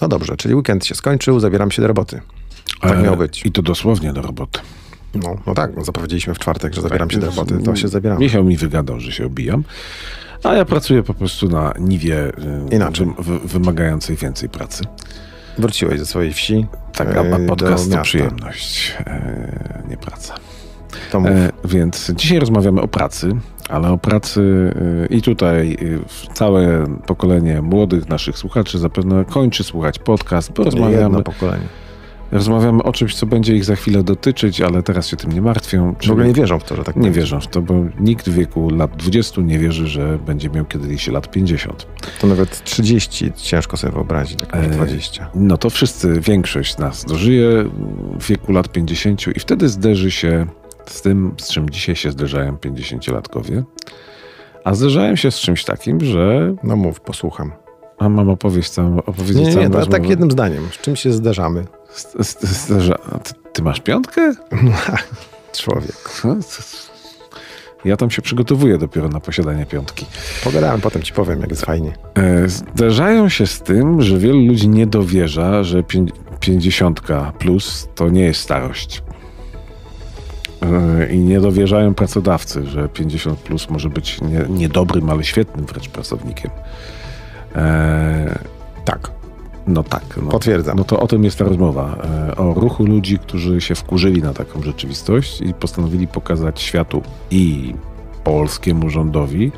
No dobrze, czyli weekend się skończył, zabieram się do roboty. Tak Ale miało być. I to dosłownie do roboty. No, no tak, no zapowiedzieliśmy w czwartek, że zabieram tak, się do tak, roboty, to się zabieram. Michał mi wygadał, że się obijam, a ja pracuję po prostu na niwie e, Inaczej. Wy, wymagającej więcej pracy. Wróciłeś ze swojej wsi. Tak, e, a, podcast to przyjemność, e, nie praca. E, więc dzisiaj rozmawiamy o pracy, ale o pracy y, i tutaj y, całe pokolenie młodych naszych słuchaczy zapewne kończy słuchać podcast, bo rozmawiamy. pokolenie. Rozmawiamy o czymś, co będzie ich za chwilę dotyczyć, ale teraz się tym nie martwią. Czyli w ogóle nie wierzą w to, że tak Nie będzie. wierzą w to, bo nikt w wieku lat 20 nie wierzy, że będzie miał kiedyś lat 50. To nawet 30 ciężko sobie wyobrazić, tak e, 20. No to wszyscy, większość z nas dożyje w wieku lat 50 i wtedy zderzy się z tym, z czym dzisiaj się zderzają 50-latkowie. A zderzałem się z czymś takim, że. No mów, posłucham. A mam opowieść całą, opowiedzieć nie, całą nie, tak jednym zdaniem. Z czym się zderzamy? zderza... ty, ty, masz piątkę? No, człowiek. Ja tam się przygotowuję dopiero na posiadanie piątki. Pogadałem, potem ci powiem, jak jest fajnie. E, zderzają się z tym, że wielu ludzi nie dowierza, że pięćdziesiątka plus to nie jest starość. E, i nie dowierzają pracodawcy, że 50 plus może być nie, niedobrym, ale świetnym wręcz pracownikiem. E, tak. No tak. No, Potwierdzam. No to o tym jest ta rozmowa. E, o ruchu ludzi, którzy się wkurzyli na taką rzeczywistość i postanowili pokazać światu i polskiemu rządowi,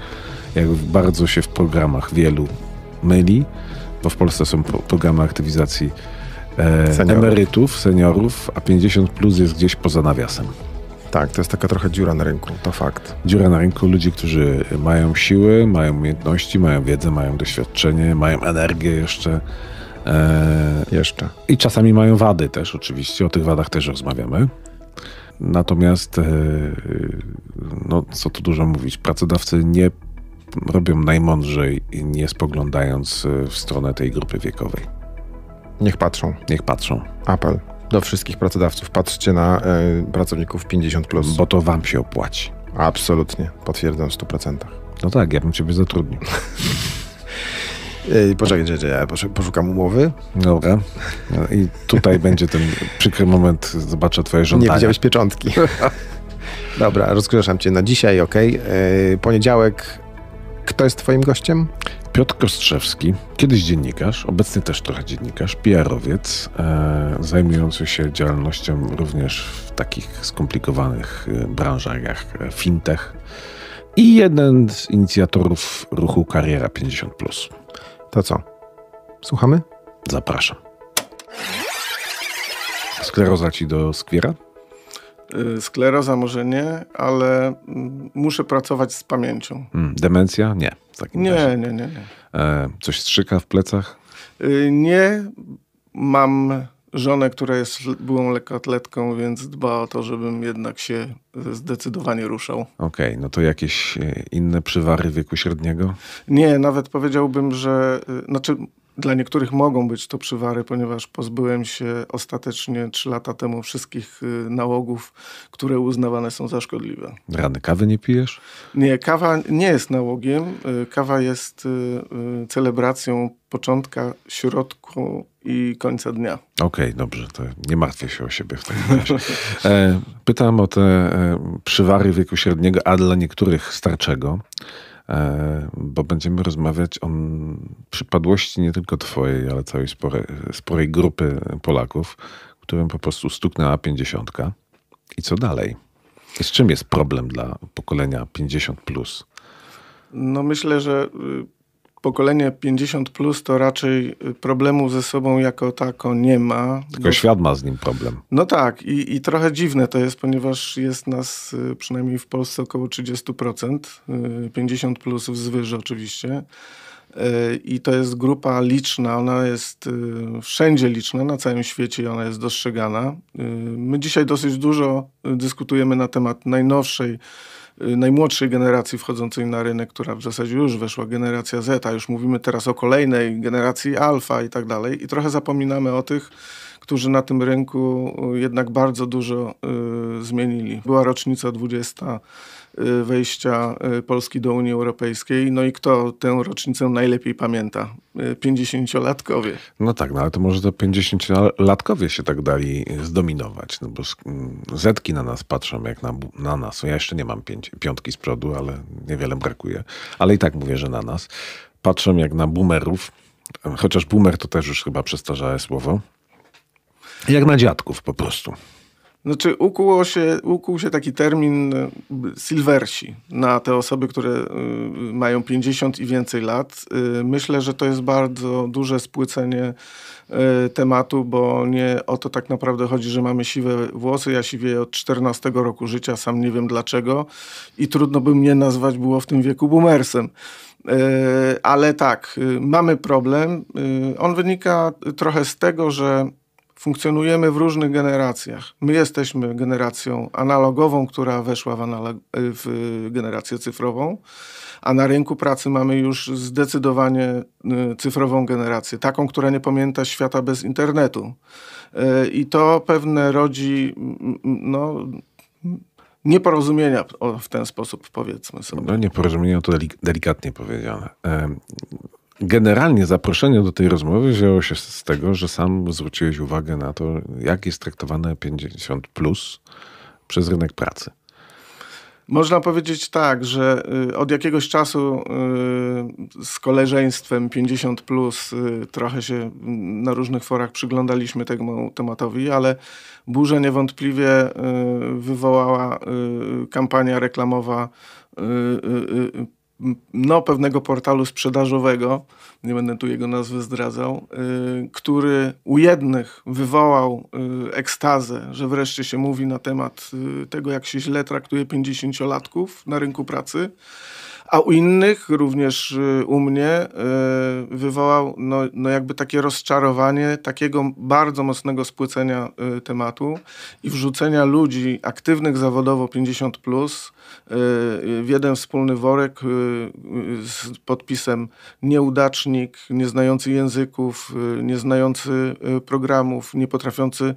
jak bardzo się w programach wielu myli, bo w Polsce są pro, programy aktywizacji e, seniorów. emerytów, seniorów, a 50 plus jest gdzieś poza nawiasem. Tak, to jest taka trochę dziura na rynku, to fakt. Dziura na rynku ludzi, którzy mają siły, mają umiejętności, mają wiedzę, mają doświadczenie, mają energię jeszcze. Eee, jeszcze. I czasami mają wady też, oczywiście, o tych wadach też rozmawiamy. Natomiast, e, no co tu dużo mówić, pracodawcy nie robią najmądrzej, nie spoglądając w stronę tej grupy wiekowej. Niech patrzą. Niech patrzą. Apel do wszystkich pracodawców. Patrzcie na e, pracowników 50. Plus. Bo to wam się opłaci. Absolutnie, potwierdzam w 100%. No tak, ja bym ciebie zatrudnił. Ej, poczekaj, że ja poszukam umowy. Dobra. No I tutaj będzie ten przykry moment, zobaczę twoje żądania. Nie widziałeś pieczątki. Dobra, rozgrzeszam cię na dzisiaj, ok. E, poniedziałek kto jest Twoim gościem? Piotr Kostrzewski, kiedyś dziennikarz, obecny też trochę dziennikarz, PR-owiec, e, zajmujący się działalnością również w takich skomplikowanych e, branżach jak e, fintech i jeden z inicjatorów ruchu Kariera 50. To co? Słuchamy? Zapraszam. Skleroza ci do skwiera? Y, skleroza może nie, ale mm, muszę pracować z pamięcią. Mm, demencja? Nie. nie, nie, nie, nie. coś strzyka w plecach? Y, nie. Mam żonę, która jest byłą lekkoatletką, więc dba o to, żebym jednak się y, zdecydowanie ruszał. Okej, okay, no to jakieś e, inne przywary wieku średniego? Nie, nawet powiedziałbym, że znaczy dla niektórych mogą być to przywary, ponieważ pozbyłem się ostatecznie 3 lata temu wszystkich y, nałogów, które uznawane są za szkodliwe. Rany kawy nie pijesz? Nie, kawa nie jest nałogiem. Y, kawa jest y, celebracją początka, środku i końca dnia. Okej, okay, dobrze, to nie martwię się o siebie w takim razie. E, pytam o te e, przywary wieku średniego, a dla niektórych starczego. E, bo będziemy rozmawiać o przypadłości nie tylko twojej, ale całej sporej, sporej grupy Polaków, którym po prostu stuknęła pięćdziesiątka. I co dalej? Z czym jest problem dla pokolenia 50+. Plus? No myślę, że y, pokolenie 50 plus to raczej y, problemu ze sobą jako tako nie ma. Tylko bo... No, świat ma z nim problem. No tak, i, i trochę dziwne to jest, ponieważ jest nas y, przynajmniej w Polsce około 30%, 50 y, plus w oczywiście. I to jest grupa liczna, ona jest wszędzie liczna, na całym świecie ona jest dostrzegana. My dzisiaj dosyć dużo dyskutujemy na temat najnowszej Y, najmłodszej generacji wchodzącej na rynek, która w zasadzie już weszła, generacja Z, a już mówimy teraz o kolejnej generacji alfa i tak dalej. I trochę zapominamy o tych, którzy na tym rynku y, jednak bardzo dużo y, zmienili. Była rocznica 20 Y, wejścia y, Polski do Unii Europejskiej. No i kto tę rocznicę najlepiej pamięta? 50-latkowie. Y, no tak, no ale to może to 50-latkowie się tak dali zdominować, no bo mm, zetki na nas patrzą jak na, na nas. Ja jeszcze nie mam pięć, piątki z przodu, ale niewiele brakuje. Ale i tak mówię, że na nas. Patrzą jak na boomerów, chociaż boomer to też już chyba przestarzałe słowo. Jak na dziadków po prostu. Znaczy, ukuło się, ukuł się taki termin e, silversi na te osoby, które e, mają 50 i więcej lat. E, myślę, że to jest bardzo duże spłycenie tematu, bo nie o to tak naprawdę chodzi, że mamy siwe włosy. Ja siwieję od 14 roku życia, sam nie wiem dlaczego i trudno by mnie nazwać było w tym wieku boomersem. Ale tak, mamy problem. On wynika trochę z tego, że funkcjonujemy w różnych generacjach. My jesteśmy generacją analogową, która weszła w, analog- w generację cyfrową, a na rynku pracy mamy już zdecydowanie y, cyfrową generację, taką, która nie pamięta świata bez internetu. Y, I to pewne rodzi, no, nieporozumienia w ten sposób, powiedzmy sobie. No nieporozumienia to delikatnie powiedziane. Generalnie zaproszenie do tej rozmowy wzięło się z tego, że sam zwróciłeś uwagę na to, jak jest traktowane 50 plus przez rynek pracy. Można powiedzieć tak, że y, od jakiegoś czasu y, z koleżeństwem 50 plus y, trochę się na różnych forach przyglądaliśmy temu tematowi, ale burzę niewątpliwie wywołała kampania reklamowa no, pewnego portalu sprzedażowego, nie będę tu jego nazwy zdradzał, y, który u jednych wywołał y, ekstazę, że wreszcie się mówi na temat y, tego, jak się źle traktuje 50-latków na rynku pracy, a u innych, również y, u mnie, y, wywołał no, no jakby takie rozczarowanie, takiego bardzo mocnego spłycenia y, tematu i wrzucenia ludzi aktywnych zawodowo 50 plus w jeden wspólny worek z podpisem nieudacznik, nieznający języków, nieznający programów, niepotrafiący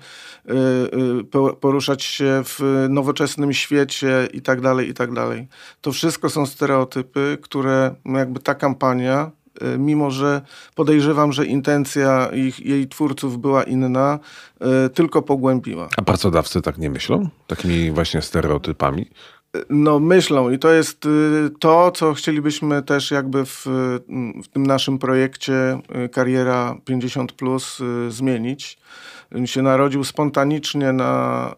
poruszać się w nowoczesnym świecie itd. Tak itd. Tak to wszystko są stereotypy typy, które no jakby ta kampania, y, mimo że podejrzewam, że intencja ich, jej twórców była inna, y, tylko pogłębiła. A pracodawcy tak nie myślą? Takimi właśnie stereotypami? Y, no, myślą i to jest to, co chcielibyśmy też jakby w, mm, w tym naszym projekcie Kariera 50 Plus zmienić. się narodził spontanicznie na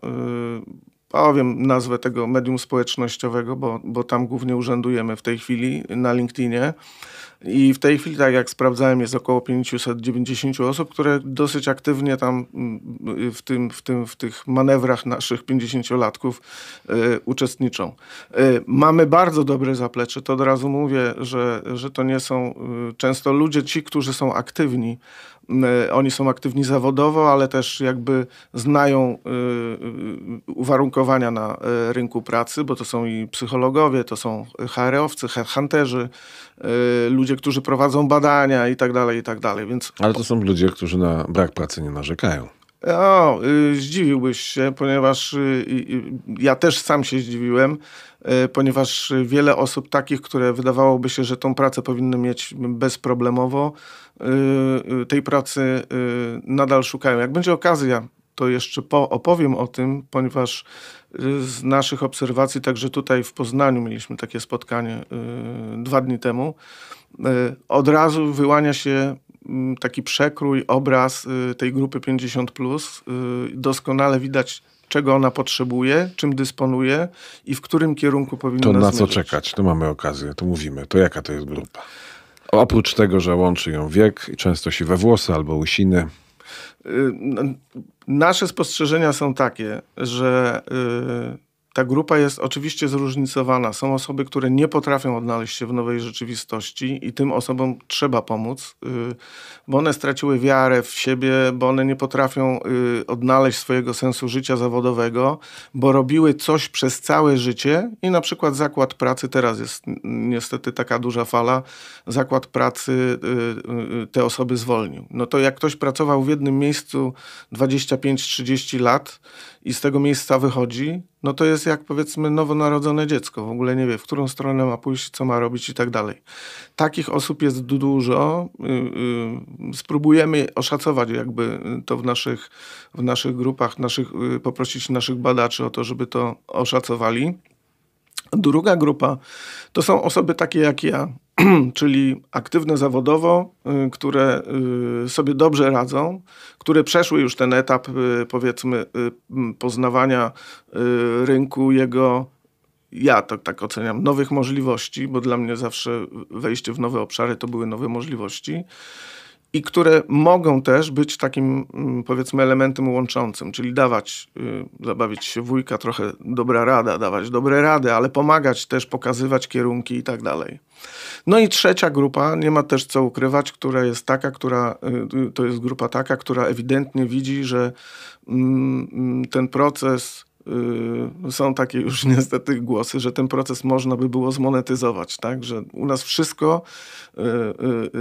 powiem nazwę tego medium społecznościowego, bo, bo tam głównie urzędujemy w tej chwili na LinkedInie. I w tej chwili, tak jak sprawdzałem, jest około 590 osób, które dosyć aktywnie tam mm, w, tym, w, tym, w tych manewrach naszych 50-latków y, uczestniczą. Y, mamy bardzo dobre zaplecze, to od razu mówię, że, że to nie są y, często ludzie ci, którzy są aktywni, Y, oni są aktywni zawodowo, ale też jakby znają y, y, uwarunkowania na rynku pracy, bo to są i psychologowie, to są HR-owcy, headhunterzy, ludzie, którzy prowadzą badania i tak dalej, i tak dalej. Więc... Ale to są ludzie, którzy na brak pracy nie narzekają. O, zdziwiłbyś się, ponieważ ja też sam się zdziwiłem. E, ponieważ wiele osób takich, które wydawałoby się, że tą pracę powinny mieć bezproblemowo, e, e, tej pracy nadal szukają. Jak będzie okazja, to jeszcze po opowiem o tym, ponieważ z naszych obserwacji, także tutaj w Poznaniu mieliśmy takie spotkanie dwa dni temu, od razu wyłania się taki przekrój, obraz tej grupy 50. Plus. Doskonale widać czego ona potrzebuje, czym dysponuje i w którym kierunku powinna To na zmierzyć. co czekać? To mamy okazję, to mówimy. To jaka to jest grupa? Oprócz tego, że łączy ją wiek, często się we włosy albo łysiny. Y, nasze spostrzeżenia są takie, że y, ta grupa jest oczywiście zróżnicowana. Są osoby, które nie potrafią odnaleźć się w nowej rzeczywistości i tym osobom trzeba pomóc, y, bo one straciły wiarę w siebie, bo one nie potrafią y, odnaleźć swojego sensu życia zawodowego, bo robiły coś przez całe życie i na przykład zakład pracy, teraz jest niestety taka duża fala, zakład pracy y, te osoby zwolnił. No to jak ktoś pracował w jednym miejscu 25-30 lat i z tego miejsca wychodzi, no to jest jak powiedzmy nowonarodzone dziecko. W ogóle nie wie, w którą stronę ma pójść, co ma robić i tak dalej. Takich osób jest dużo. Y, y, spróbujemy oszacować jakby to w naszych, w naszych grupach, naszych, y, poprosić naszych badaczy o to, żeby to oszacowali. Druga grupa to są osoby takie jak ja, czyli aktywne zawodowo, y, które y, sobie dobrze radzą, które przeszły już ten etap, y, powiedzmy, poznawania rynku, jego ja to tak oceniam, nowych możliwości, bo dla mnie zawsze wejście w nowe obszary to były nowe możliwości i które mogą też być takim, mm, powiedzmy, elementem łączącym, czyli dawać, y, zabawić się wujka, trochę dobra rada, dawać dobre rady, ale pomagać też, pokazywać kierunki i tak dalej. No i trzecia grupa, nie ma też co ukrywać, która jest taka, która, y, y, to jest grupa taka, która ewidentnie widzi, że mm, mm, ten proces Y, są takie już niestety głosy, że ten proces można by było zmonetyzować, tak? Że u nas wszystko,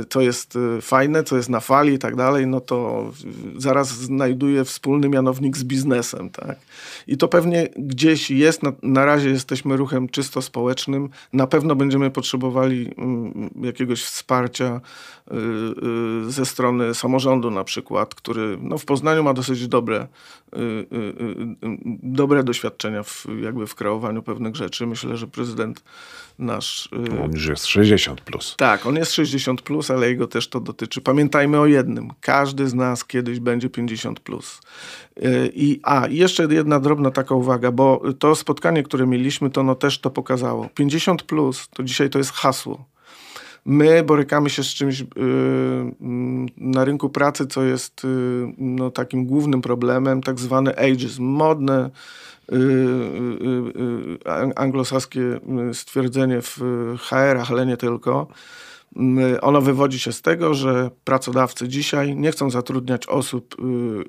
co y, y, jest fajne, co jest na fali i tak dalej, no to zaraz znajduje wspólny mianownik z biznesem, tak? I to pewnie gdzieś jest, na, na razie jesteśmy ruchem czysto społecznym, na pewno będziemy potrzebowali mm, jakiegoś wsparcia ze strony samorządu na przykład, który no, w Poznaniu ma dosyć dobre Y, y, y, dobre doświadczenia w, jakby w kreowaniu pewnych rzeczy. Myślę, że prezydent nasz... On już jest 60+. Plus. Tak, on jest 60+, plus, ale jego też to dotyczy. Pamiętajmy o jednym. Każdy z nas kiedyś będzie 50+. Plus. I, a, jeszcze jedna drobna taka uwaga, bo to spotkanie, które mieliśmy, to no też to pokazało. 50+, plus, to dzisiaj to jest hasło My borykamy się z czymś yy, na rynku pracy, co jest yy, no, takim głównym problemem, tak zwany ageism, modne yy, anglosaskie stwierdzenie w HR-ach, ale nie tylko Mm, ono wywodzi się z tego, że pracodawcy dzisiaj nie chcą zatrudniać osób y,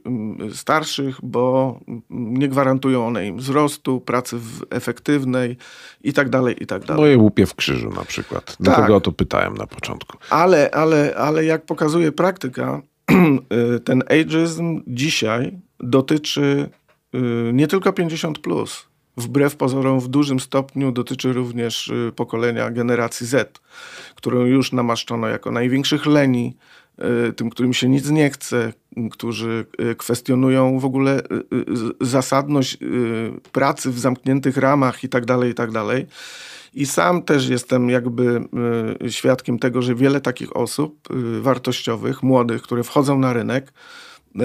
mm, starszych, bo mm, nie gwarantują one im wzrostu, pracy efektywnej itd. Tak tak dalej. Moje łupie w krzyżu na przykład. Dlatego tak. o to pytałem na początku. Ale, ale, ale jak pokazuje praktyka, y, ten ageism dzisiaj dotyczy y, nie tylko 50+, plus, wbrew pozorom w dużym stopniu dotyczy również y, pokolenia generacji Z, którą już namaszczono jako największych leni, y, tym, którym się nic nie chce, którzy y, kwestionują w ogóle zasadność pracy w zamkniętych ramach itd., tak tak dalej. I sam też jestem jakby świadkiem tego, że wiele takich osób wartościowych, młodych, które wchodzą na rynek, Y,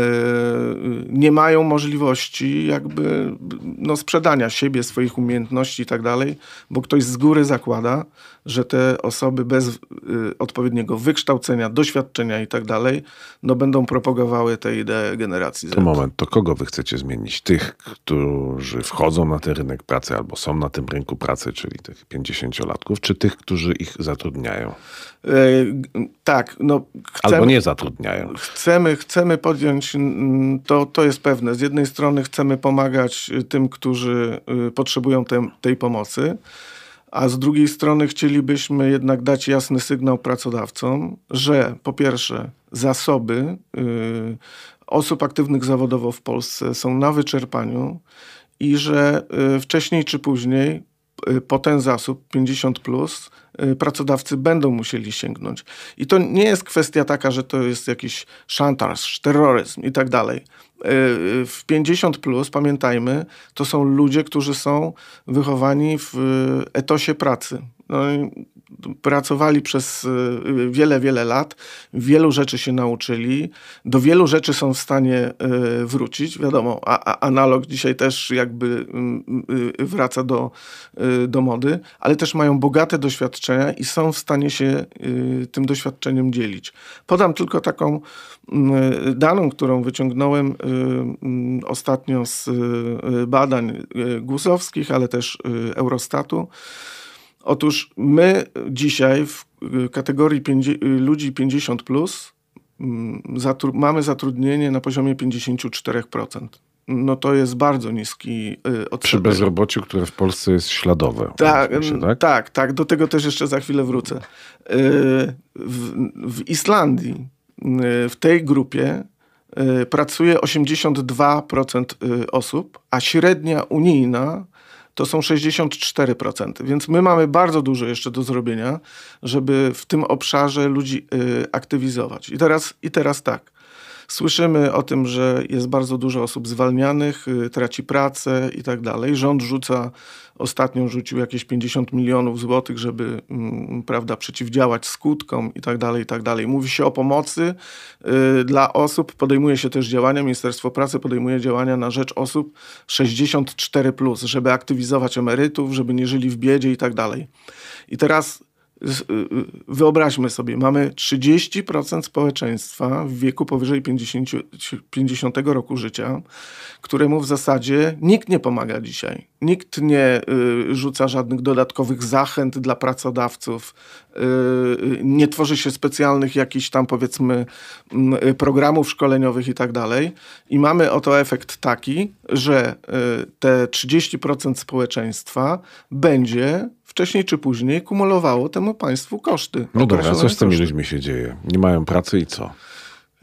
nie mają możliwości jakby no, sprzedania siebie, swoich umiejętności i tak dalej, bo ktoś z góry zakłada, że te osoby bez y, odpowiedniego wykształcenia, doświadczenia i tak dalej, no będą propagowały tę ideę generacji Z. To moment, to kogo wy chcecie zmienić? Tych, którzy wchodzą na ten rynek pracy albo są na tym rynku pracy, czyli tych 50-latków, czy tych, którzy ich zatrudniają? Yy, tak, no chcemy, Albo nie zatrudniają. Chcemy, chcemy podjąć, to, to jest pewne. Z jednej strony chcemy pomagać y, tym, którzy y, potrzebują te, tej pomocy, a z drugiej strony chcielibyśmy jednak dać jasny sygnał pracodawcom, że po pierwsze zasoby y, osób aktywnych zawodowo w Polsce są na wyczerpaniu i że y, wcześniej czy później y, po ten zasób 50 plus Y, pracodawcy będą musieli sięgnąć. I to nie jest kwestia taka, że to jest jakiś szantaż, terroryzm i tak dalej. Y, y, w 50 plus, pamiętajmy, to są ludzie, którzy są wychowani w etosie pracy. No pracowali przez y, wiele, wiele lat, wielu rzeczy się nauczyli, do wielu rzeczy są w stanie y, wrócić. Wiadomo, a, a analog dzisiaj też jakby mm, y, wraca do, do mody, ale też mają bogate doświadczenia i są w stanie się tym doświadczeniem dzielić. Podam tylko taką mm, daną, którą wyciągnąłem mm, ostatnio z badań gusowskich, ale też Eurostatu. Otóż my dzisiaj w y, kategorii y, ludzi 50 plus mm, zatru mamy zatrudnienie na poziomie 54%. No to jest bardzo niski y, odsetek. Przy bezrobociu, które w Polsce jest śladowe. Ta, mm, się, tak? tak, tak. Do tego też jeszcze za chwilę wrócę. W, w Islandii w tej grupie pracuje 82% osób, a średnia unijna to są 64%. Więc my mamy bardzo dużo jeszcze do zrobienia, żeby w tym obszarze ludzi y, aktywizować. I teraz, I teraz tak. Słyszymy o tym, że jest bardzo dużo osób zwalnianych, y, traci pracę i tak dalej. Rząd rzuca, ostatnio rzucił jakieś 50 milionów złotych, żeby mm, prawda, przeciwdziałać skutkom i tak dalej, i tak dalej. Mówi się o pomocy y, dla osób, podejmuje się też działania, Ministerstwo Pracy podejmuje działania na rzecz osób 64+, plus, żeby aktywizować emerytów, żeby nie żyli w biedzie i tak dalej. I teraz Y, y, wyobraźmy sobie, mamy 30% społeczeństwa w wieku powyżej 50, 50 roku życia, któremu w zasadzie nikt nie pomaga dzisiaj. Nikt nie y, rzuca żadnych dodatkowych zachęt dla pracodawców, y, y, nie tworzy się specjalnych jakichś tam powiedzmy mm, programów szkoleniowych i tak dalej. I mamy oto efekt taki, że te 30% społeczeństwa będzie wcześniej czy później kumulowało temu państwu koszty. No dobra, a co z tymi ludźmi się dzieje? Nie mają pracy i co?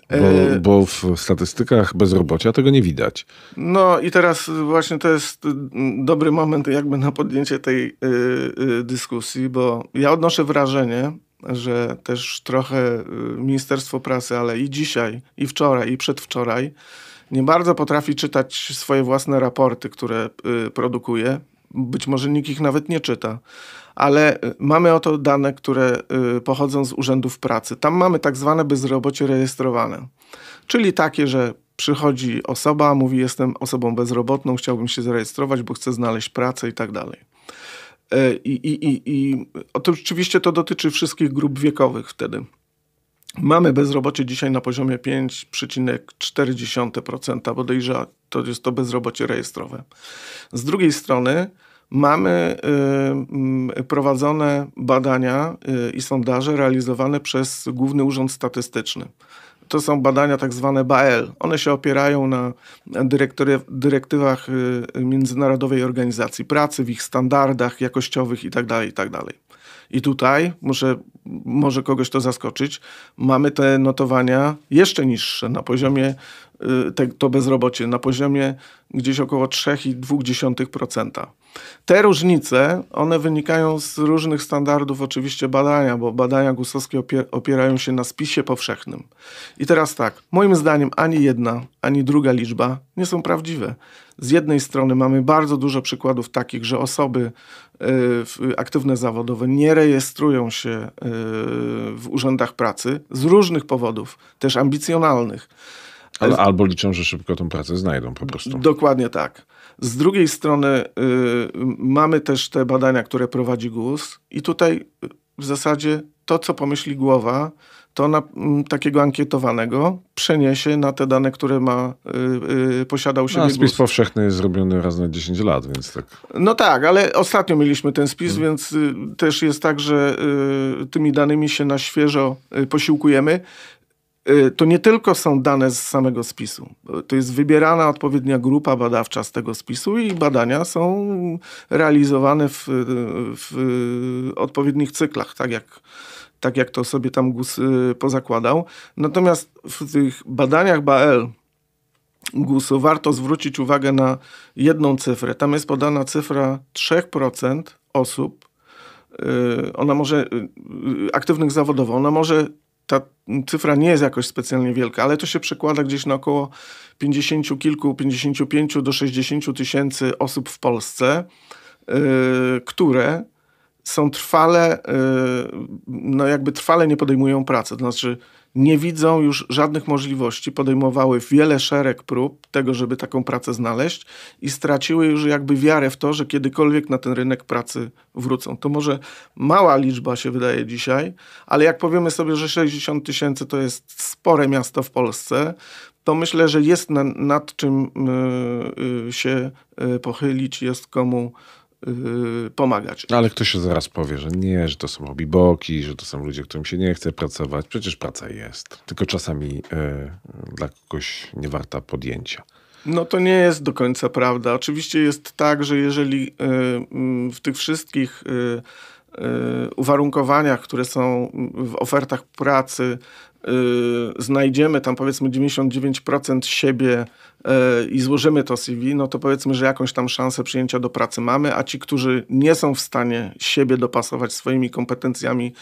Bo, e, bo, w statystykach bezrobocia tego nie widać. No i teraz właśnie to jest dobry moment jakby na podjęcie tej e, e, dyskusji, bo ja odnoszę wrażenie, że też trochę Ministerstwo Prasy, ale i dzisiaj, i wczoraj, i przedwczoraj nie bardzo potrafi czytać swoje własne raporty, które produkuje być może nikt ich nawet nie czyta. Ale y, mamy oto dane, które y, pochodzą z urzędów pracy. Tam mamy tak zwane bezrobocie rejestrowane, czyli takie, że przychodzi osoba, mówi: Jestem osobą bezrobotną, chciałbym się zarejestrować, bo chcę znaleźć pracę i tak dalej. Y, I, i, i, i to oczywiście to dotyczy wszystkich grup wiekowych wtedy. Mamy bezrobocie dzisiaj na poziomie 5,4%, bodajże to jest to bezrobocie rejestrowe. Z drugiej strony mamy y, prowadzone badania y, i sondaże realizowane przez Główny Urząd Statystyczny. To są badania tak zwane BAEL. One się opierają na dyrektywach y, Międzynarodowej Organizacji Pracy, w ich standardach jakościowych itd. Tak itd. Tak i tutaj, muszę, może kogoś to zaskoczyć, mamy te notowania jeszcze niższe na poziomie, y, te, to bezrobocie, na poziomie gdzieś około 3,2%. Te różnice, one wynikają z różnych standardów oczywiście badania, bo badania gusowskie opierają się na spisie powszechnym. I teraz tak, moim zdaniem ani jedna, ani druga liczba nie są prawdziwe. Z jednej strony mamy bardzo dużo przykładów takich, że osoby Y, aktywne zawodowe nie rejestrują się y, w urzędach pracy z różnych powodów, też ambicjonalnych. Ale albo liczą, że szybko tą pracę znajdą po prostu. Dokładnie tak. Z drugiej strony y, mamy też te badania, które prowadzi GUS i tutaj w zasadzie to, co pomyśli głowa, to na, mm, takiego ankietowanego przeniesie na te dane, które ma, yy, yy, posiadał się. No, spis powszechny jest zrobiony raz na 10 lat, więc tak. No tak, ale ostatnio mieliśmy ten spis, hmm. więc y, też jest tak, że y, tymi danymi się na świeżo y, posiłkujemy y, to nie tylko są dane z samego spisu. To jest wybierana odpowiednia grupa badawcza z tego spisu i badania są realizowane w, w odpowiednich cyklach, tak jak tak jak to sobie tam GUS y, pozakładał. Natomiast w tych badaniach BAEL GUS-u warto zwrócić uwagę na jedną cyfrę. Tam jest podana cyfra 3% osób, y, ona może, y, aktywnych zawodowo, ona może ta cyfra nie jest jakoś specjalnie wielka, ale to się przekłada gdzieś na około 50 kilku, 55 do 60 tysięcy osób w Polsce, które są trwale, y, no jakby trwale nie podejmują pracy. To znaczy, nie widzą już żadnych możliwości, podejmowały wiele szereg prób tego, żeby taką pracę znaleźć i straciły już jakby wiarę w to, że kiedykolwiek na ten rynek pracy wrócą. To może mała liczba się wydaje dzisiaj, ale jak powiemy sobie, że 60 tysięcy to jest spore miasto w Polsce, to myślę, że jest nad czym y, y, się pochylić, jest komu yy, pomagać. Ale ktoś się zaraz powie, że nie, że to są hobbyboki, że to są ludzie, którym się nie chce pracować. Przecież praca jest. Tylko czasami yy, dla kogoś nie warta podjęcia. No to nie jest do końca prawda. Oczywiście jest tak, że jeżeli yy, w tych wszystkich y, Y, uwarunkowaniach, które są w ofertach pracy, y, znajdziemy tam powiedzmy 99% siebie y, i złożymy to CV, no to powiedzmy, że jakąś tam szansę przyjęcia do pracy mamy, a ci, którzy nie są w stanie siebie dopasować swoimi kompetencjami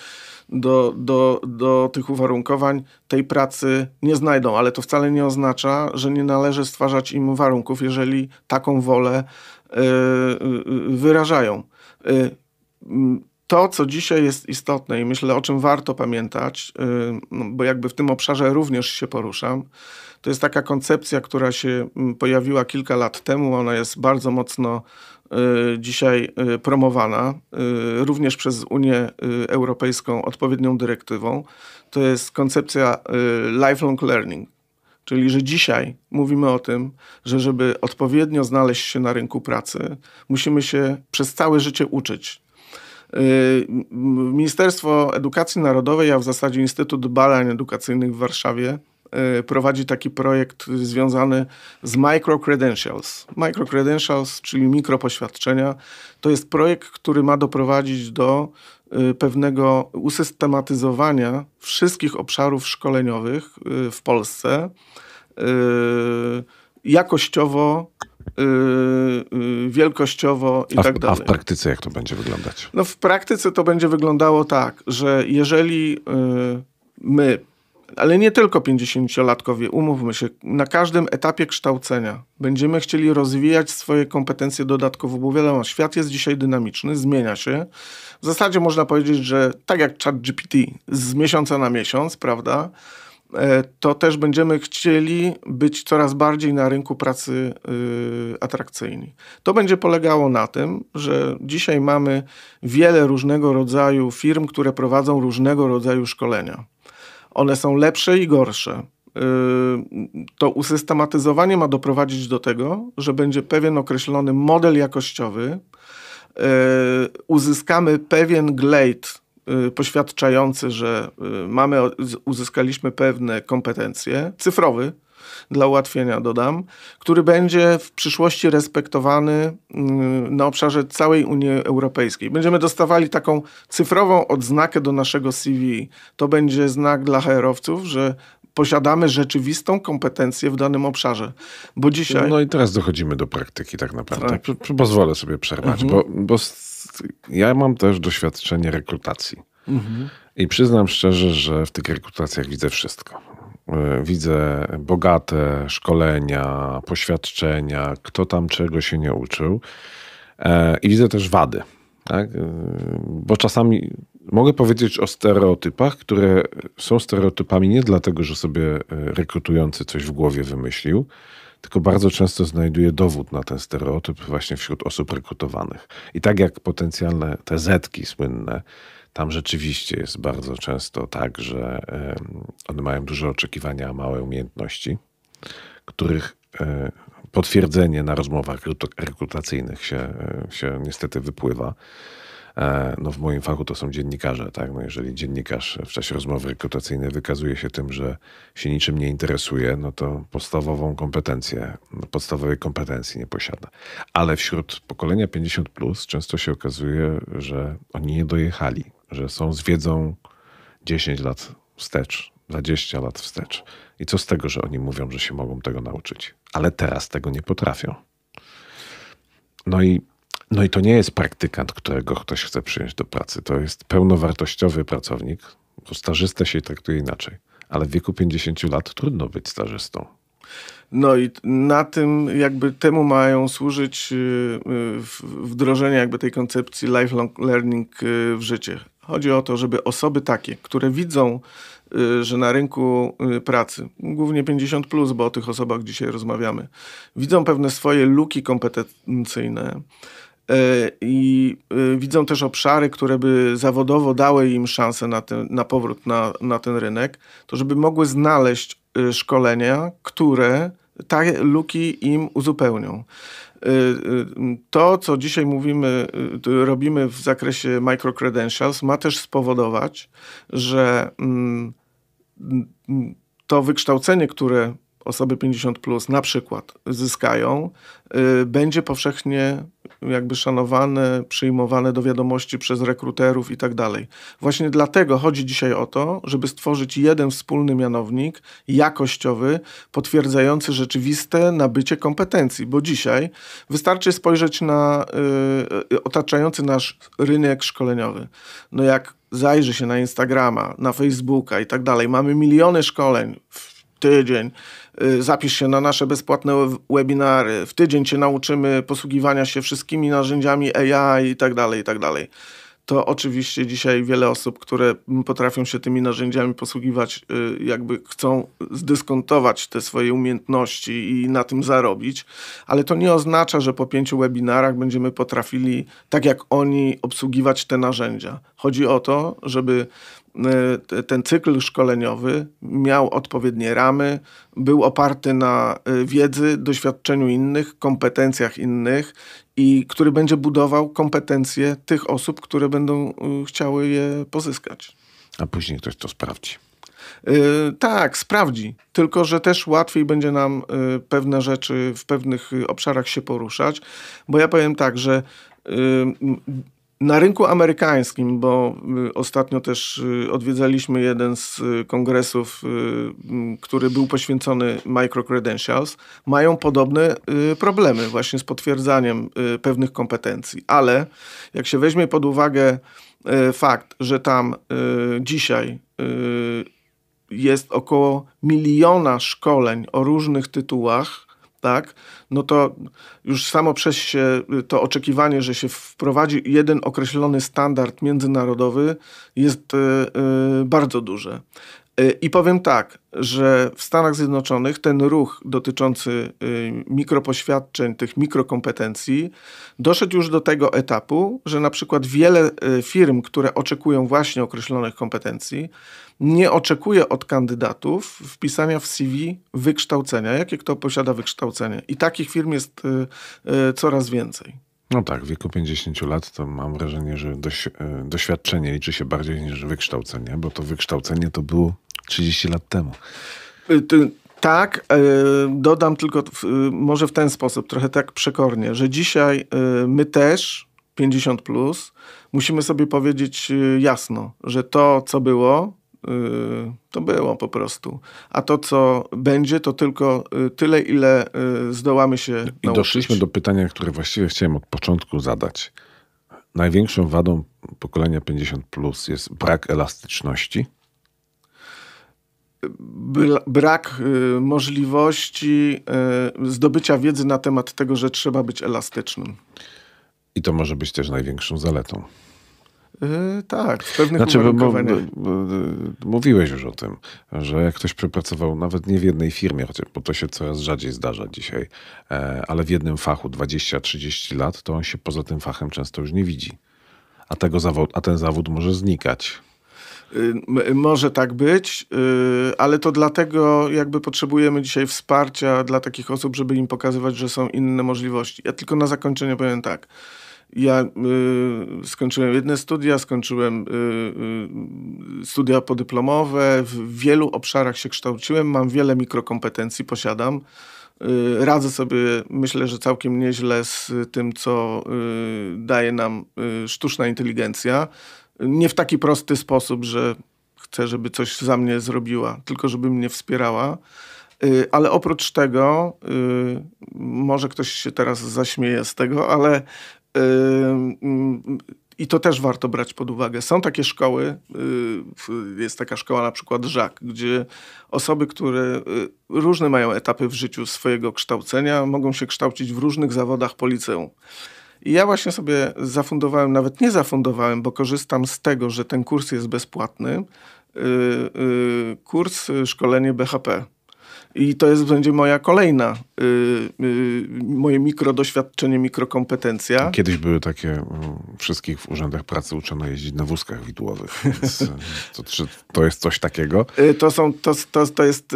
do, do, do tych uwarunkowań, tej pracy nie znajdą, ale to wcale nie oznacza, że nie należy stwarzać im warunków, jeżeli taką wolę wyrażają to, co dzisiaj jest istotne i myślę, o czym warto pamiętać, y, no, bo jakby w tym obszarze również się poruszam, to jest taka koncepcja, która się mm, pojawiła kilka lat temu. Ona jest bardzo mocno y, dzisiaj y, promowana, również przez Unię Europejską odpowiednią dyrektywą. To jest koncepcja lifelong learning. Czyli, że dzisiaj mówimy o tym, że żeby odpowiednio znaleźć się na rynku pracy, musimy się przez całe życie uczyć Y, Ministerstwo Edukacji Narodowej, a w zasadzie Instytut Badań Edukacyjnych w Warszawie y, prowadzi taki projekt związany z micro credentials. Micro credentials, czyli mikropoświadczenia, to jest projekt, który ma doprowadzić do y, pewnego usystematyzowania wszystkich obszarów szkoleniowych w Polsce jakościowo Y, y, wielkościowo i a w, tak dalej. A w praktyce jak to będzie wyglądać? No w praktyce to będzie wyglądało tak, że jeżeli y, my, ale nie tylko 50-latkowie, umówmy się, na każdym etapie kształcenia będziemy chcieli rozwijać swoje kompetencje dodatkowo, bo wiadomo, świat jest dzisiaj dynamiczny, zmienia się. W zasadzie można powiedzieć, że tak jak ChatGPT z miesiąca na miesiąc, prawda? E, to też będziemy chcieli być coraz bardziej na rynku pracy y, atrakcyjni. To będzie polegało na tym, że dzisiaj mamy wiele różnego rodzaju firm, które prowadzą różnego rodzaju szkolenia. One są lepsze i gorsze y, to usystematyzowanie ma doprowadzić do tego, że będzie pewien określony model jakościowy, e, uzyskamy pewien glade, Y, poświadczający, że y, mamy, uzyskaliśmy pewne kompetencje, cyfrowy, dla ułatwienia dodam, który będzie w przyszłości respektowany y, na obszarze całej Unii Europejskiej. Będziemy dostawali taką cyfrową odznakę do naszego CV. To będzie znak dla HR-owców, że posiadamy rzeczywistą kompetencję w danym obszarze. Bo dzisiaj... No i teraz dochodzimy do praktyki tak naprawdę. Tak. Pozwolę sobie przerwać, mhm. bo, bo ja mam też doświadczenie rekrutacji. Mhm. I przyznam szczerze, że w tych rekrutacjach widzę wszystko. Y, widzę bogate szkolenia, poświadczenia, kto tam czego się nie uczył. E, I widzę też wady. Tak? Y, bo czasami mogę powiedzieć o stereotypach, które są stereotypami nie dlatego, że sobie y, rekrutujący coś w głowie wymyślił, tylko bardzo często znajduje dowód na ten stereotyp właśnie wśród osób rekrutowanych. I tak jak potencjalne te zetki słynne, tam rzeczywiście jest bardzo często tak, że one mają duże oczekiwania, a małe umiejętności, których e, potwierdzenie na rozmowach rekrutacyjnych się, e, się niestety wypływa. E, no w moim fachu to są dziennikarze, tak? No jeżeli dziennikarz w czasie rozmowy rekrutacyjnej wykazuje się tym, że się niczym nie interesuje, no to podstawową kompetencję, no, podstawowej kompetencji nie posiada. Ale wśród pokolenia 50 plus często się okazuje, że oni nie dojechali, że są z wiedzą 10 lat wstecz, 20 lat wstecz. I co z tego, że oni mówią, że się mogą tego nauczyć, ale teraz tego nie potrafią. No i no i to nie jest praktykant, którego ktoś chce przyjąć do pracy. To jest pełnowartościowy pracownik. Stażystę się traktuje inaczej. Ale w wieku 50 lat trudno być stażystą. No i na tym jakby temu mają służyć y, y, wdrożenie jakby tej koncepcji lifelong learning y, w życie. Chodzi o to, żeby osoby takie, które widzą, że na rynku pracy, głównie 50, plus, bo o tych osobach dzisiaj rozmawiamy, widzą pewne swoje luki kompetencyjne, E, i e, widzą też obszary, które by zawodowo dały im szansę na, ten, na powrót na, na ten rynek, to żeby mogły znaleźć e, szkolenia, które te luki im uzupełnią. To, co dzisiaj mówimy, robimy w zakresie microcredentials, ma też spowodować, że mm, mm, to wykształcenie, które osoby 50 plus na przykład zyskają, będzie powszechnie jakby szanowane, przyjmowane do wiadomości przez rekruterów i tak dalej. Właśnie dlatego chodzi dzisiaj o to, żeby stworzyć jeden wspólny mianownik jakościowy, potwierdzający rzeczywiste nabycie kompetencji, bo dzisiaj wystarczy spojrzeć na yy, otaczający nasz rynek szkoleniowy. No jak zajrzy się na Instagrama, na Facebooka i tak dalej, mamy miliony szkoleń w tydzień, Y, zapisz się na nasze bezpłatne webinary. W tydzień cię nauczymy posługiwania się wszystkimi narzędziami AI i tak dalej, i tak dalej. To oczywiście dzisiaj wiele osób, które potrafią się tymi narzędziami posługiwać, y, jakby chcą zdyskontować te swoje umiejętności i na tym zarobić, ale to nie oznacza, że po pięciu webinarach będziemy potrafili tak jak oni obsługiwać te narzędzia. Chodzi o to, żeby Y, ten cykl szkoleniowy miał odpowiednie ramy, był oparty na y, wiedzy, doświadczeniu innych, kompetencjach innych i który będzie budował kompetencje tych osób, które będą y, chciały je pozyskać. A później ktoś to sprawdzi. Yy, tak, sprawdzi. Tylko, że też łatwiej będzie nam yy, pewne rzeczy w pewnych obszarach się poruszać, bo ja powiem tak, że na rynku amerykańskim, bo y, ostatnio też y, odwiedzaliśmy jeden z y, kongresów, który był poświęcony microcredentials, mają podobne problemy właśnie z potwierdzaniem pewnych kompetencji. Ale jak się weźmie pod uwagę fakt, że tam dzisiaj jest około miliona szkoleń o różnych tytułach, tak, no to już samo przez się y, to oczekiwanie, że się wprowadzi jeden określony standard międzynarodowy jest y, y, bardzo duże. E, I powiem tak, że w Stanach Zjednoczonych ten ruch dotyczący y, mikropoświadczeń, tych mikrokompetencji doszedł już do tego etapu, że na przykład wiele y, firm, które oczekują właśnie określonych kompetencji, nie oczekuje od kandydatów wpisania w CV wykształcenia, jakie kto posiada wykształcenie. I takich firm jest y, coraz więcej. No tak, w wieku 50 lat to mam wrażenie, że doświadczenie liczy się bardziej niż wykształcenie, bo to wykształcenie to było 30 lat temu. Ty, tak, y, dodam tylko y, może w ten sposób, trochę tak przekornie, że dzisiaj y, my też, 50 plus, musimy sobie powiedzieć jasno, że to, co było, to było po prostu. A to, co będzie, to tylko tyle, ile zdołamy się. I nauczyć. doszliśmy do pytania, które właściwie chciałem od początku zadać. Największą wadą pokolenia 50 plus jest brak elastyczności brak y, możliwości y, zdobycia wiedzy na temat tego, że trzeba być elastycznym. I to może być też największą zaletą. Yy, tak, w pewnych znaczy, bo, bo, bo, Mówiłeś już o tym, że jak ktoś przepracował nawet nie w jednej firmie, chociaż bo to się coraz rzadziej zdarza dzisiaj, e, ale w jednym fachu 20-30 lat, to on się poza tym fachem często już nie widzi. A, tego zawod, a ten zawód może znikać. Y, może tak być, y, ale to dlatego jakby potrzebujemy dzisiaj wsparcia dla takich osób, żeby im pokazywać, że są inne możliwości. Ja tylko na zakończenie powiem tak. Ja y, skończyłem jedne studia, skończyłem studia podyplomowe, w wielu obszarach się kształciłem, mam wiele mikrokompetencji, posiadam. Radzę sobie, myślę, że całkiem nieźle z tym, co daje nam sztuczna inteligencja nie w taki prosty sposób, że chcę, żeby coś za mnie zrobiła, tylko żeby mnie wspierała. Y, ale oprócz tego, y, może ktoś się teraz zaśmieje z tego, ale y, mm, i to też warto brać pod uwagę. Są takie szkoły, jest taka szkoła na przykład Żak, gdzie osoby, które różne mają etapy w życiu swojego kształcenia, mogą się kształcić w różnych zawodach po liceum. I ja właśnie sobie zafundowałem, nawet nie zafundowałem, bo korzystam z tego, że ten kurs jest bezpłatny, y, y, kurs y, szkolenie BHP. I to jest, będzie moja kolejna, y, y, moje mikro moje mikro mikrokompetencja. Kiedyś były takie, mm, wszystkich w urzędach pracy uczono jeździć na wózkach widłowych, więc y, to, czy to jest coś takiego? to, są, to, to, to jest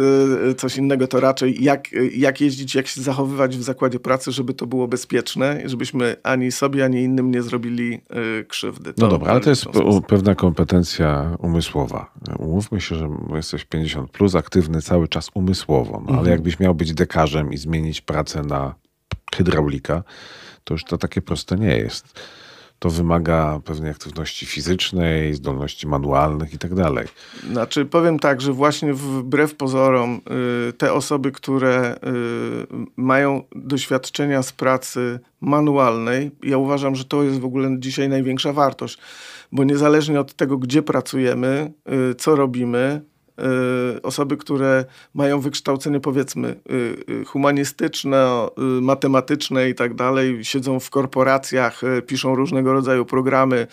coś innego, to raczej jak, jak jeździć, jak się zachowywać w zakładzie pracy, żeby to było bezpieczne, żebyśmy ani sobie, ani innym nie zrobili krzywdy. No to, no dobra, ale to jest pewna kompetencja umysłowa. Umówmy się, że jesteś 50+, plus, aktywny cały czas umysłowo no, ale mhm. jakbyś miał być dekarzem i zmienić pracę na hydraulika, to już to takie proste nie jest. To wymaga pewnej aktywności fizycznej, zdolności manualnych i tak dalej. Znaczy, powiem tak, że właśnie wbrew pozorom, y, te osoby, które y, mają doświadczenia z pracy manualnej, ja uważam, że to jest w ogóle dzisiaj największa wartość, bo niezależnie od tego, gdzie pracujemy, y, co robimy, Y, osoby, które mają wykształcenie powiedzmy y, y, humanistyczne, matematyczne i tak dalej, siedzą w korporacjach, piszą różnego rodzaju programy,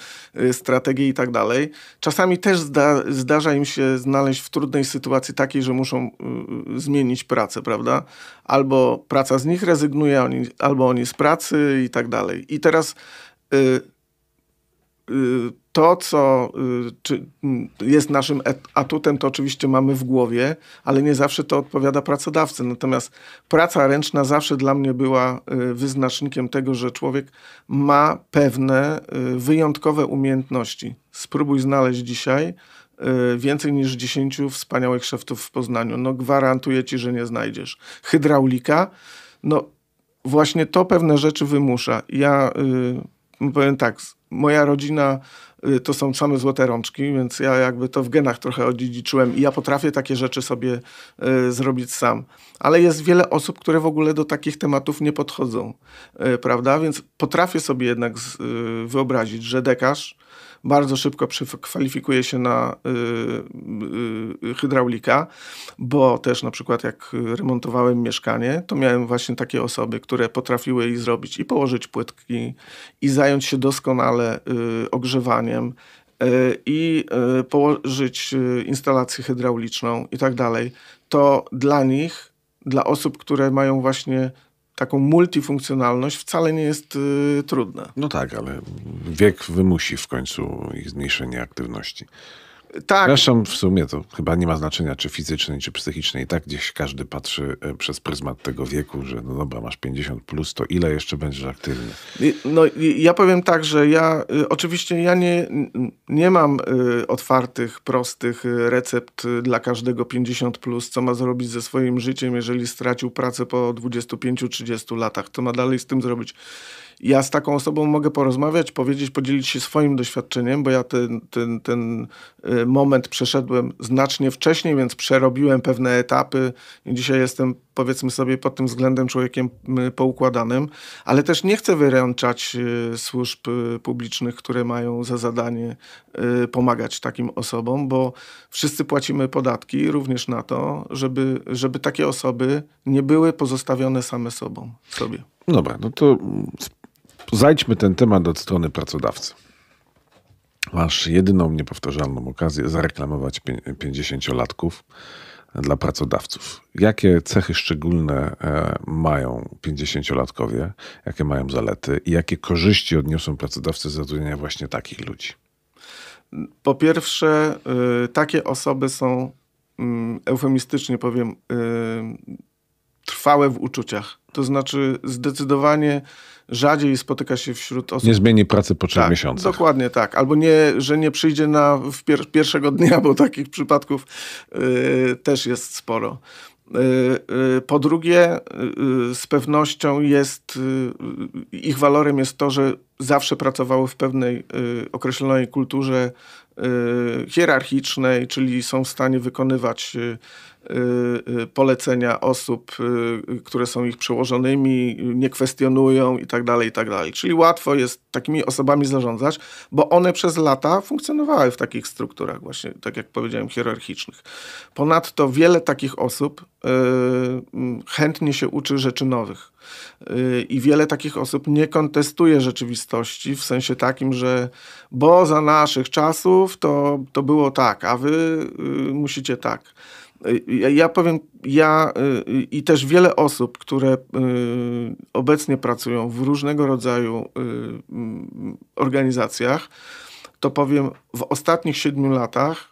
strategie i tak dalej. Czasami też zda, zdarza im się znaleźć w trudnej sytuacji takiej, że muszą zmienić pracę, prawda? Albo praca z nich rezygnuje, oni, albo oni z pracy i tak dalej. I teraz to, co y, jest naszym atutem, to oczywiście mamy w głowie, ale nie zawsze to odpowiada pracodawcy. Natomiast praca ręczna zawsze dla mnie była y, wyznacznikiem tego, że człowiek ma pewne y, wyjątkowe umiejętności. Spróbuj znaleźć dzisiaj więcej niż 10 wspaniałych szeftów w Poznaniu. No gwarantuję ci, że nie znajdziesz. Hydraulika, no właśnie to pewne rzeczy wymusza. Ja y, powiem tak, moja rodzina Y, to są same złote rączki, więc ja jakby to w genach trochę odziedziczyłem i ja potrafię takie rzeczy sobie y, zrobić sam. Ale jest wiele osób, które w ogóle do takich tematów nie podchodzą, y, prawda? Więc potrafię sobie jednak wyobrazić, że dekarz bardzo szybko przekwalifikuje się na y, y, y, hydraulika, bo też na przykład jak remontowałem mieszkanie, to miałem właśnie takie osoby, które potrafiły i zrobić i położyć płytki i zająć się doskonale ogrzewaniem, i położyć instalację hydrauliczną i tak dalej, to dla nich, dla osób, które mają właśnie taką multifunkcjonalność wcale nie jest y, trudne. No tak, ale wiek wymusi w końcu ich zmniejszenie aktywności. Tak. Zresztą w sumie to chyba nie ma znaczenia, czy fizycznej, czy psychicznej. I tak gdzieś każdy patrzy e, przez pryzmat tego wieku, że no dobra, masz 50 plus, to ile jeszcze będziesz aktywny? No ja powiem tak, że ja y, oczywiście ja nie, nie mam y, otwartych, prostych y, recept dla każdego 50 plus, co ma zrobić ze swoim życiem, jeżeli stracił pracę po 25-30 latach. Co ma dalej z tym zrobić? ja z taką osobą mogę porozmawiać, powiedzieć, podzielić się swoim doświadczeniem, bo ja ten, ten, ten y, moment przeszedłem znacznie wcześniej, więc przerobiłem pewne etapy. Dzisiaj jestem, powiedzmy sobie, pod tym względem człowiekiem poukładanym, ale też nie chcę wyręczać y, służb y, publicznych, które mają za zadanie pomagać takim osobom, bo wszyscy płacimy podatki również na to, żeby, żeby takie osoby nie były pozostawione same sobą, sobie. Dobra, no to zajdźmy ten temat od strony pracodawcy. Masz jedyną niepowtarzalną okazję zareklamować 50-latków e, dla pracodawców. Jakie cechy szczególne e, mają 50-latkowie, jakie mają zalety i jakie korzyści odniosą pracodawcy z zatrudnienia właśnie takich ludzi? Po pierwsze, y, takie osoby są mm, eufemistycznie powiem y, trwałe w uczuciach. To znaczy zdecydowanie rzadziej spotyka się wśród osób... Nie zmieni pracy po trzech tak, miesiącach. Dokładnie tak. Albo nie, że nie przyjdzie na pier pierwszego dnia, bo takich przypadków yy, też jest sporo. Y, y, po drugie, y, z pewnością jest, ich walorem jest to, że zawsze pracowały w pewnej określonej kulturze hierarchicznej, czyli są w stanie wykonywać Y, y, polecenia osób, y, które są ich przełożonymi, nie kwestionują itd., tak itd. Tak Czyli łatwo jest takimi osobami zarządzać, bo one przez lata funkcjonowały w takich strukturach właśnie, tak jak powiedziałem, hierarchicznych. Ponadto wiele takich osób chętnie się uczy rzeczy nowych. I wiele takich osób nie kontestuje rzeczywistości w sensie takim, że bo za naszych czasów to, to było tak, a wy musicie tak. Ja, ja powiem, ja y, i też wiele osób, które y, obecnie pracują w różnego rodzaju y, mm, organizacjach, to powiem, w ostatnich siedmiu latach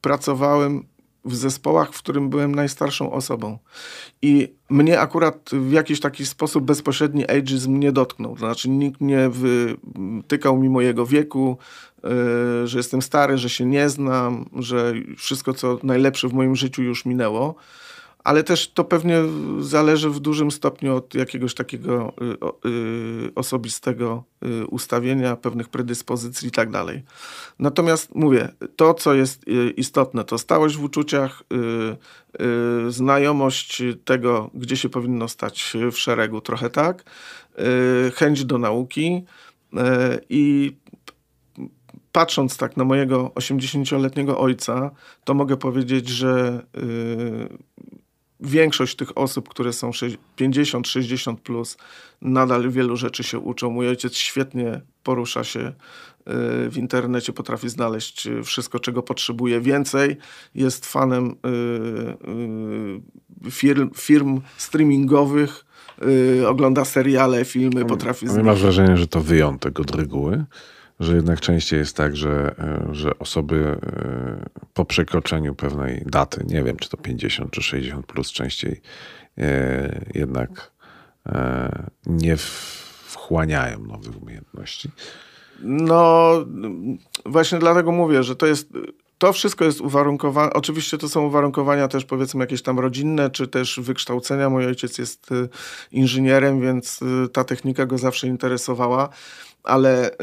pracowałem w zespołach, w którym byłem najstarszą osobą. I mnie akurat w jakiś taki sposób bezpośredni ageism nie dotknął. To znaczy nikt nie wytykał mi mojego wieku, yy, że jestem stary, że się nie znam, że wszystko co najlepsze w moim życiu już minęło ale też to pewnie zależy w dużym stopniu od jakiegoś takiego y, y, osobistego y, ustawienia, pewnych predyspozycji i tak dalej. Natomiast mówię, to co jest istotne, to stałość w uczuciach, znajomość tego, gdzie się powinno stać w szeregu, trochę tak, chęć do nauki i patrząc tak na mojego 80-letniego ojca, to mogę powiedzieć, że większość tych osób, które są 50-60 plus, nadal wielu rzeczy się uczą. Mój ojciec świetnie porusza się e, w internecie, potrafi znaleźć e, wszystko, czego potrzebuje. Więcej jest fanem e, firm, firm streamingowych, ogląda seriale, filmy, potrafi Masz wrażenie, że to wyjątek od reguły? że jednak częściej jest tak, że, e, że osoby e, po przekroczeniu pewnej daty, nie wiem czy to 50 czy 60 plus, częściej e, jednak nie wchłaniają nowych umiejętności. No, właśnie dlatego mówię, że to jest to wszystko jest uwarunkowane. Oczywiście to są uwarunkowania też powiedzmy jakieś tam rodzinne, czy też wykształcenia. Mój ojciec jest inżynierem, więc ta technika go zawsze interesowała ale y,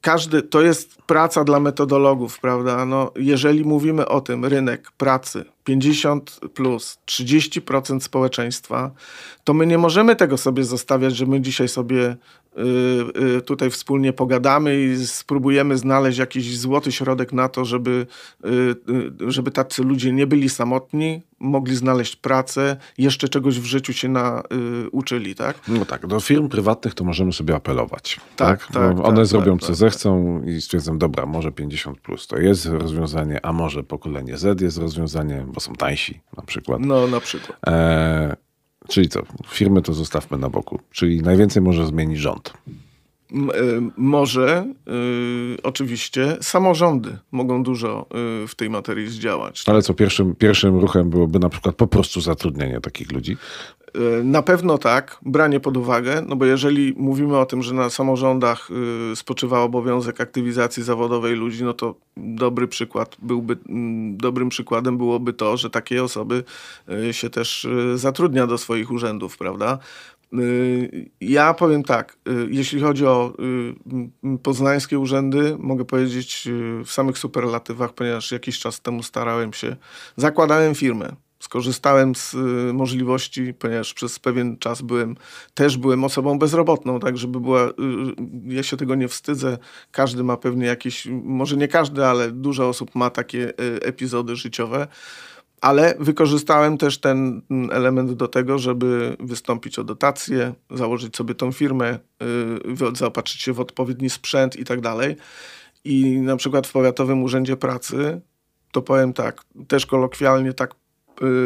każdy, to jest praca dla metodologów, prawda? No, jeżeli mówimy o tym, rynek pracy, 50 plus 30% społeczeństwa, to my nie możemy tego sobie zostawiać, że my dzisiaj sobie y, y, tutaj wspólnie pogadamy i spróbujemy znaleźć jakiś złoty środek na to, żeby, y, żeby tacy ludzie nie byli samotni, mogli znaleźć pracę, jeszcze czegoś w życiu się nauczyli, tak? No tak, do firm prywatnych to możemy sobie apelować. Tak, tak. tak no, one tak, zrobią tak, co tak, tak. zechcą i stwierdzą, dobra, może 50 plus to jest rozwiązanie, a może pokolenie Z jest rozwiązaniem, bo są tańsi na przykład. No, na przykład. E, czyli co, firmy to zostawmy na boku. Czyli najwięcej może zmienić rząd. E, może y, oczywiście samorządy mogą dużo y, w tej materii zdziałać. Tak? Ale co, pierwszym, pierwszym ruchem byłoby na przykład po prostu zatrudnienie takich ludzi? Y, na pewno tak, branie pod uwagę, no bo jeżeli mówimy o tym, że na samorządach y, spoczywa obowiązek aktywizacji zawodowej ludzi, no to dobry przykład byłby, mm, dobrym przykładem byłoby to, że takie osoby y, się też zatrudnia do swoich urzędów, prawda? Ja powiem tak, jeśli chodzi o poznańskie urzędy, mogę powiedzieć w samych superlatywach, ponieważ jakiś czas temu starałem się, zakładałem firmę skorzystałem z y, możliwości, ponieważ przez pewien czas byłem, też byłem osobą bezrobotną, tak żeby była, y, y, ja się tego nie wstydzę, każdy ma pewnie jakieś, może nie każdy, ale dużo osób ma takie epizody życiowe, ale wykorzystałem też ten mm, element do tego, żeby wystąpić o dotację, założyć sobie tą firmę, zaopatrzyć się w odpowiedni sprzęt i tak dalej. I na przykład w Powiatowym Urzędzie Pracy to powiem tak, też kolokwialnie tak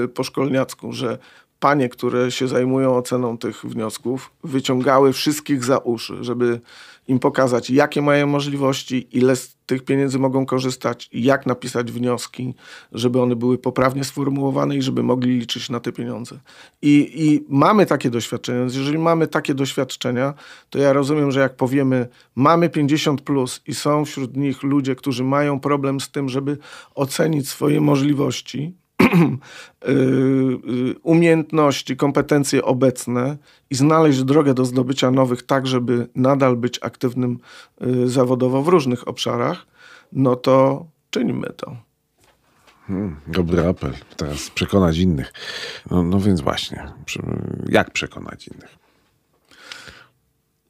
Y, po szkolniacku, że panie, które się zajmują oceną tych wniosków, wyciągały wszystkich za uszy, żeby im pokazać, jakie mają możliwości, ile z tych pieniędzy mogą korzystać, jak napisać wnioski, żeby one były poprawnie sformułowane i żeby mogli liczyć na te pieniądze. I, i mamy takie doświadczenia. Więc jeżeli mamy takie doświadczenia, to ja rozumiem, że jak powiemy, mamy 50 plus i są wśród nich ludzie, którzy mają problem z tym, żeby ocenić swoje możliwości, Y, y, umiejętności, kompetencje obecne i znaleźć drogę do zdobycia nowych, tak żeby nadal być aktywnym y, zawodowo w różnych obszarach, no to czyńmy to. Hmm, dobry apel. Teraz przekonać innych. No, no więc właśnie, jak przekonać innych?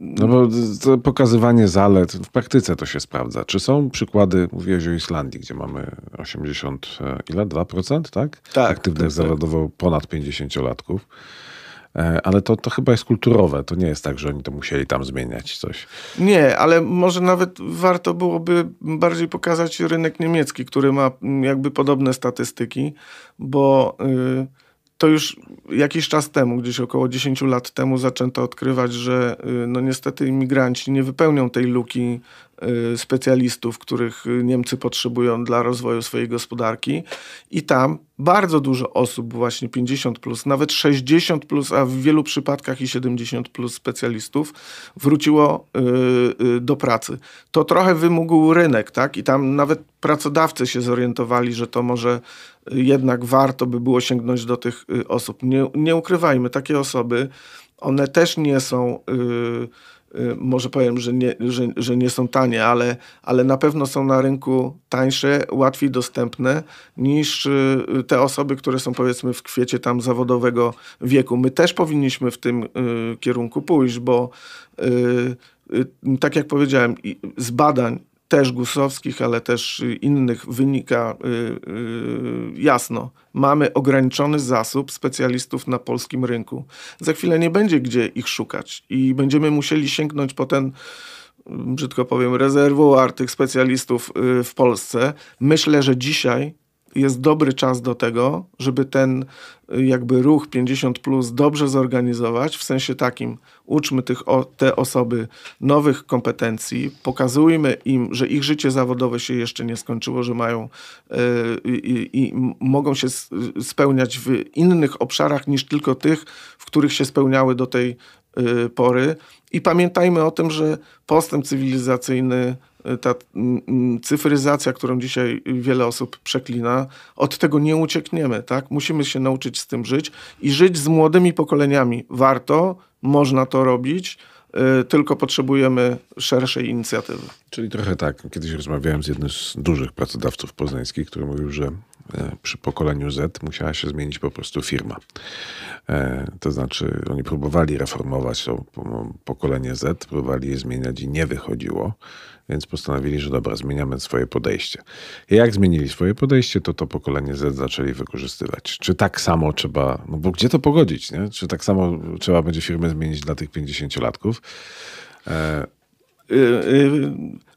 No bo to pokazywanie zalet, w praktyce to się sprawdza. Czy są przykłady, mówiłeś o Islandii, gdzie mamy 80, e, ile? 2%, tak? Tak. Aktywnych tak, tak. zawodowo ponad 50-latków. E, ale to, to chyba jest kulturowe. To nie jest tak, że oni to musieli tam zmieniać coś. Nie, ale może nawet warto byłoby bardziej pokazać rynek niemiecki, który ma jakby podobne statystyki, bo... Yy to już jakiś czas temu, gdzieś około 10 lat temu, zaczęto odkrywać, że y, no niestety imigranci nie wypełnią tej luki y, specjalistów, których y, Niemcy potrzebują dla rozwoju swojej gospodarki. I tam bardzo dużo osób, właśnie 50, plus, nawet 60, plus, a w wielu przypadkach i 70 plus specjalistów wróciło do pracy. To trochę wymógł rynek, tak? I tam nawet pracodawcy się zorientowali, że to może jednak warto by było sięgnąć do tych y, osób. Nie, nie ukrywajmy, takie osoby, one też nie są, yy, yy, może powiem, że nie, że, że nie są tanie, ale, ale na pewno są na rynku tańsze, łatwiej dostępne niż yy, te osoby, które są powiedzmy w kwiecie tam zawodowego wieku. My też powinniśmy w tym y, kierunku pójść, bo y, tak jak powiedziałem, z badań też Gusowskich, ale też innych wynika y, y, jasno. Mamy ograniczony zasób specjalistów na polskim rynku. Za chwilę nie będzie gdzie ich szukać i będziemy musieli sięgnąć po ten brzydko powiem, rezerwuar tych specjalistów y, w Polsce. Myślę, że dzisiaj jest dobry czas do tego, żeby ten y, jakby ruch 50 plus dobrze zorganizować, w sensie takim uczmy tych, o, te osoby nowych kompetencji, pokazujmy im, że ich życie zawodowe się jeszcze nie skończyło, że mają y, i mogą się y, spełniać w innych obszarach niż tylko tych, w których się spełniały do tej pory. I pamiętajmy o tym, że postęp cywilizacyjny ta cyfryzacja, którą dzisiaj wiele osób przeklina, od tego nie uciekniemy, tak? Musimy się nauczyć z tym żyć i żyć z młodymi pokoleniami. Warto, można to robić, y, tylko potrzebujemy szerszej inicjatywy. Czyli trochę tak, kiedyś rozmawiałem z jednym z dużych pracodawców poznańskich, który mówił, że E, przy pokoleniu Z musiała się zmienić po prostu firma. E, to znaczy, oni próbowali reformować to pokolenie Z, próbowali je zmieniać i nie wychodziło, więc postanowili, że dobra, zmieniamy swoje podejście. I jak zmienili swoje podejście, to to pokolenie Z zaczęli wykorzystywać. Czy tak samo trzeba, no bo gdzie to pogodzić, nie? Czy tak samo trzeba będzie firmę zmienić dla tych 50-latków? Y, y,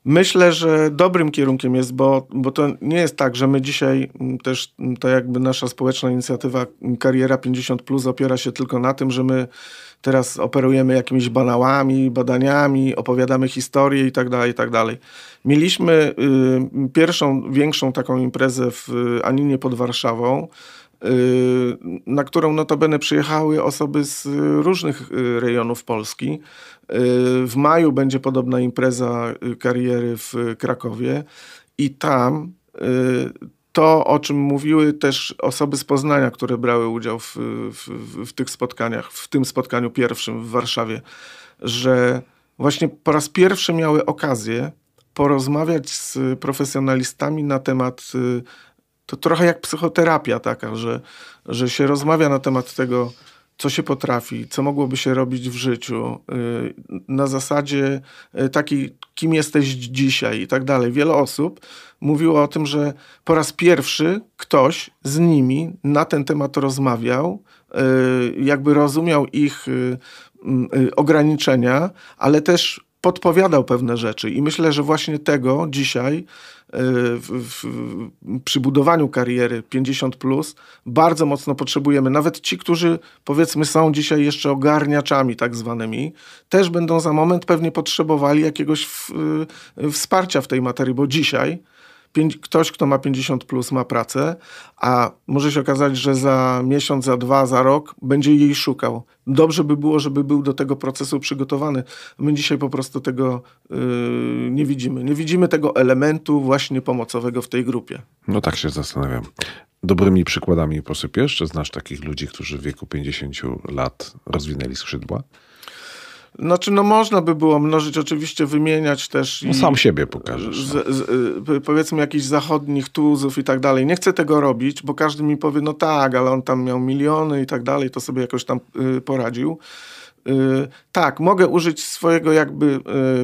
myślę, że dobrym kierunkiem jest, bo, bo to nie jest tak, że my dzisiaj mm, też mm, to jakby nasza społeczna inicjatywa mm, Kariera 50 Plus opiera się tylko na tym, że my teraz operujemy jakimiś banałami, badaniami, opowiadamy historie i tak dalej, i tak dalej. Mieliśmy y, pierwszą, większą taką imprezę w y, Aninie pod Warszawą. Y, na którą notabene przyjechały osoby z różnych y, rejonów Polski. Y, w maju będzie podobna impreza kariery w Krakowie i tam to, o czym mówiły też osoby z Poznania, które brały udział w, w, w tych spotkaniach, w tym spotkaniu pierwszym w Warszawie, że właśnie po raz pierwszy miały okazję porozmawiać z profesjonalistami na temat to trochę jak psychoterapia taka, że, że się rozmawia na temat tego, co się potrafi, co mogłoby się robić w życiu, y, na zasadzie y, takiej, kim jesteś dzisiaj i tak dalej. Wiele osób mówiło o tym, że po raz pierwszy ktoś z nimi na ten temat rozmawiał, y, jakby rozumiał ich ograniczenia, ale też podpowiadał pewne rzeczy i myślę, że właśnie tego dzisiaj e, w, w, przy budowaniu kariery 50 plus bardzo mocno potrzebujemy. Nawet ci, którzy powiedzmy są dzisiaj jeszcze ogarniaczami tak zwanymi, też będą za moment pewnie potrzebowali jakiegoś w, e, wsparcia w tej materii, bo dzisiaj ktoś, kto ma 50 plus, ma pracę, a może się okazać, że za miesiąc, za dwa, za rok będzie jej szukał. Dobrze by było, żeby był do tego procesu przygotowany. My dzisiaj po prostu tego yy, nie widzimy. Nie widzimy tego elementu właśnie pomocowego w tej grupie. No tak się zastanawiam. Dobrymi przykładami posypiesz? Czy znasz takich ludzi, którzy w wieku 50 lat rozwinęli skrzydła? Znaczy, no można by było mnożyć, oczywiście wymieniać też... No sam siebie pokażesz. Z, no. z, y, powiedzmy jakichś zachodnich tuzów i tak dalej. Nie chcę tego robić, bo każdy mi powie, no tak, ale on tam miał miliony i tak dalej, to sobie jakoś tam y, poradził. Y, tak, mogę użyć swojego jakby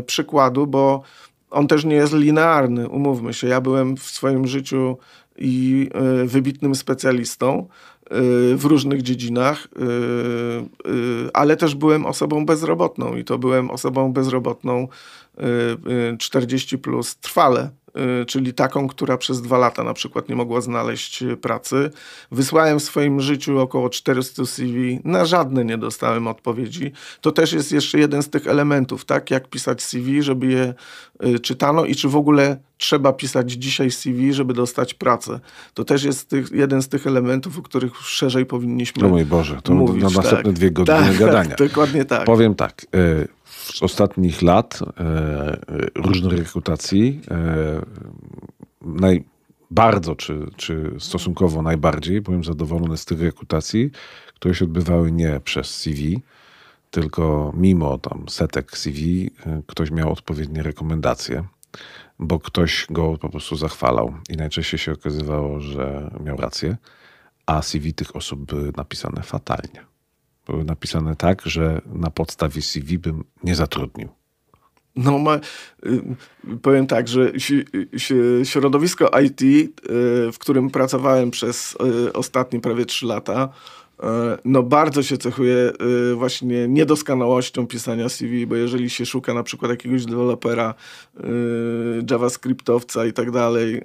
przykładu, bo on też nie jest linearny, umówmy się. Ja byłem w swoim życiu i wybitnym specjalistą, Y, w różnych dziedzinach, y, y, ale też byłem osobą bezrobotną i to byłem osobą bezrobotną 40 plus trwale. Y, czyli taką, która przez dwa lata na przykład nie mogła znaleźć y, pracy. Wysłałem w swoim życiu około 400 CV, na żadne nie dostałem odpowiedzi. To też jest jeszcze jeden z tych elementów, tak? Jak pisać CV, żeby je y, czytano i czy w ogóle trzeba pisać dzisiaj CV, żeby dostać pracę. To też jest tych, jeden z tych elementów, o których szerzej powinniśmy mówić. No mój Boże, to mówić, na następne tak. dwie godziny tak, gadania. dokładnie tak. Powiem tak, y z ostatnich lat e, różnych rekrutacji e, naj, bardzo, czy, czy stosunkowo najbardziej, byłem zadowolony z tych rekrutacji, które się odbywały nie przez CV, tylko mimo tam setek CV, e, ktoś miał odpowiednie rekomendacje, bo ktoś go po prostu zachwalał i najczęściej się okazywało, że miał rację, a CV tych osób były napisane fatalnie napisane tak, że na podstawie CV bym nie zatrudnił. No, ma, y, powiem tak, że środowisko IT, y, w którym pracowałem przez y, ostatnie prawie 3 lata, no bardzo się cechuje właśnie niedoskonałością pisania CV, bo jeżeli się szuka na przykład jakiegoś dewelopera, javascriptowca i tak dalej